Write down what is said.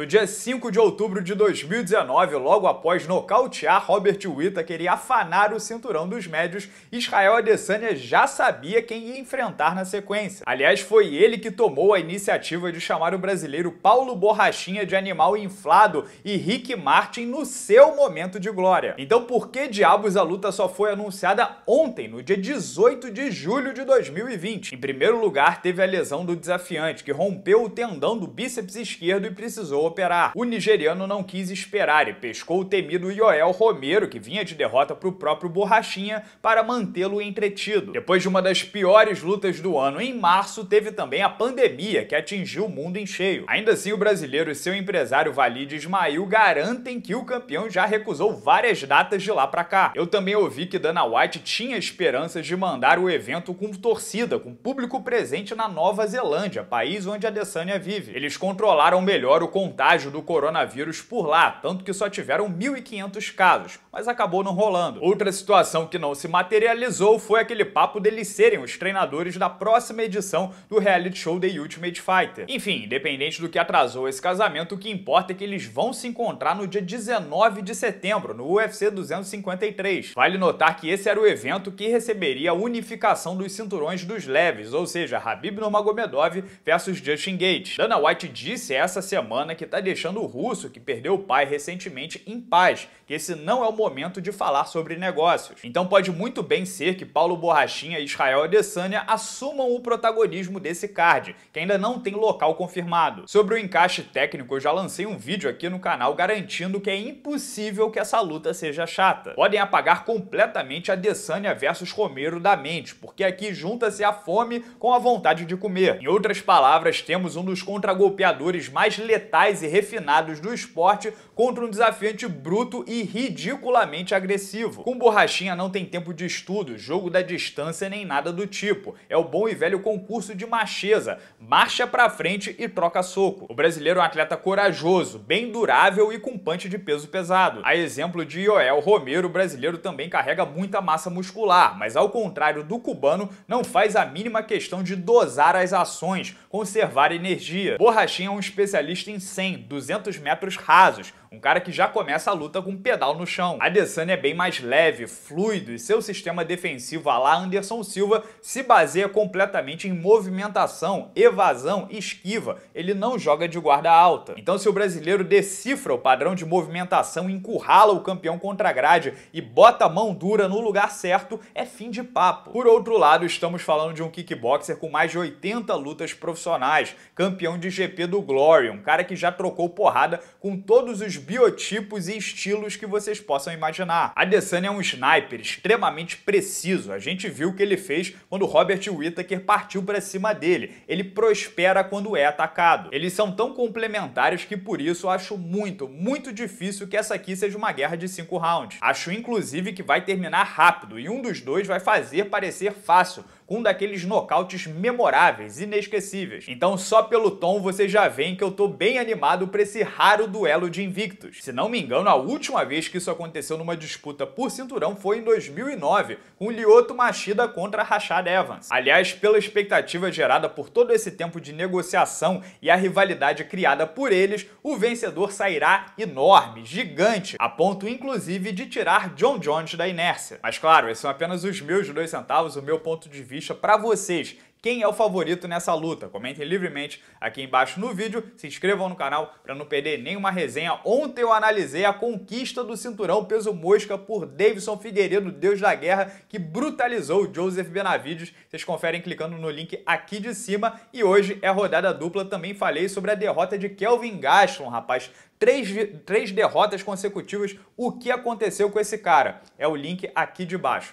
No dia 5 de outubro de 2019, logo após nocautear Robert Whittaker e afanar o cinturão dos médios, Israel Adesanya já sabia quem ia enfrentar na sequência. Aliás, foi ele que tomou a iniciativa de chamar o brasileiro Paulo Borrachinha de animal inflado e Rick Martin no seu momento de glória. Então, por que diabos a luta só foi anunciada ontem, no dia 18 de julho de 2020? Em primeiro lugar, teve a lesão do desafiante, que rompeu o tendão do bíceps esquerdo e precisou operar. O nigeriano não quis esperar e pescou o temido Yoel Romero, que vinha de derrota para o próprio Borrachinha, para mantê-lo entretido. Depois de uma das piores lutas do ano, em março, teve também a pandemia, que atingiu o mundo em cheio. Ainda assim, o brasileiro e seu empresário Valide Ismail garantem que o campeão já recusou várias datas de lá para cá. Eu também ouvi que Dana White tinha esperanças de mandar o evento com torcida, com público presente na Nova Zelândia, país onde a Adesanya vive. Eles controlaram melhor o contato contágio do coronavírus por lá, tanto que só tiveram 1.500 casos, mas acabou não rolando. Outra situação que não se materializou foi aquele papo deles serem os treinadores da próxima edição do reality show The Ultimate Fighter. Enfim, independente do que atrasou esse casamento, o que importa é que eles vão se encontrar no dia 19 de setembro, no UFC 253. Vale notar que esse era o evento que receberia a unificação dos cinturões dos leves, ou seja, Habib Nurmagomedov versus Justin Gates. Dana White disse essa semana que está deixando o russo, que perdeu o pai recentemente, em paz, que esse não é o momento de falar sobre negócios. Então pode muito bem ser que Paulo Borrachinha e Israel Adesanya assumam o protagonismo desse card, que ainda não tem local confirmado. Sobre o encaixe técnico, eu já lancei um vídeo aqui no canal garantindo que é impossível que essa luta seja chata. Podem apagar completamente Adesanya versus Romero da mente, porque aqui junta-se a fome com a vontade de comer. Em outras palavras, temos um dos contragolpeadores mais letais e refinados do esporte contra um desafiante bruto e ridiculamente agressivo. Com borrachinha não tem tempo de estudo, jogo da distância nem nada do tipo. É o bom e velho concurso de macheza, marcha pra frente e troca soco. O brasileiro é um atleta corajoso, bem durável e com punch de peso pesado. A exemplo de Yoel Romero, o brasileiro também carrega muita massa muscular, mas ao contrário do cubano, não faz a mínima questão de dosar as ações, conservar energia. Borrachinha é um especialista em 100, tem 200 metros rasos, um cara que já começa a luta com um pedal no chão. Adesanya é bem mais leve, fluido e seu sistema defensivo a lá Anderson Silva se baseia completamente em movimentação, evasão, esquiva. Ele não joga de guarda alta. Então se o brasileiro decifra o padrão de movimentação, encurrala o campeão contra a grade e bota a mão dura no lugar certo, é fim de papo. Por outro lado, estamos falando de um kickboxer com mais de 80 lutas profissionais, campeão de GP do Glory, um cara que já trocou porrada com todos os biotipos e estilos que vocês possam imaginar. Adesanya é um sniper extremamente preciso. A gente viu o que ele fez quando Robert Whittaker partiu para cima dele. Ele prospera quando é atacado. Eles são tão complementares que por isso eu acho muito, muito difícil que essa aqui seja uma guerra de cinco rounds. Acho inclusive que vai terminar rápido e um dos dois vai fazer parecer fácil, um daqueles nocautes memoráveis, inesquecíveis. Então só pelo tom vocês já veem que eu tô bem animado para esse raro duelo de invictos. Se não me engano, a última vez que isso aconteceu numa disputa por cinturão foi em 2009, com Lyoto Machida contra Rashad Evans. Aliás, pela expectativa gerada por todo esse tempo de negociação e a rivalidade criada por eles, o vencedor sairá enorme, gigante, a ponto inclusive de tirar John Jones da inércia. Mas claro, esses são apenas os meus dois centavos, o meu ponto de vista para vocês. Quem é o favorito nessa luta? Comentem livremente aqui embaixo no vídeo, se inscrevam no canal para não perder nenhuma resenha. Ontem eu analisei a conquista do cinturão peso mosca por Davidson Figueiredo, Deus da Guerra, que brutalizou o Joseph Benavides. Vocês conferem clicando no link aqui de cima. E hoje é rodada dupla, também falei sobre a derrota de Kelvin Gaston, rapaz. Três, três derrotas consecutivas, o que aconteceu com esse cara? É o link aqui de baixo.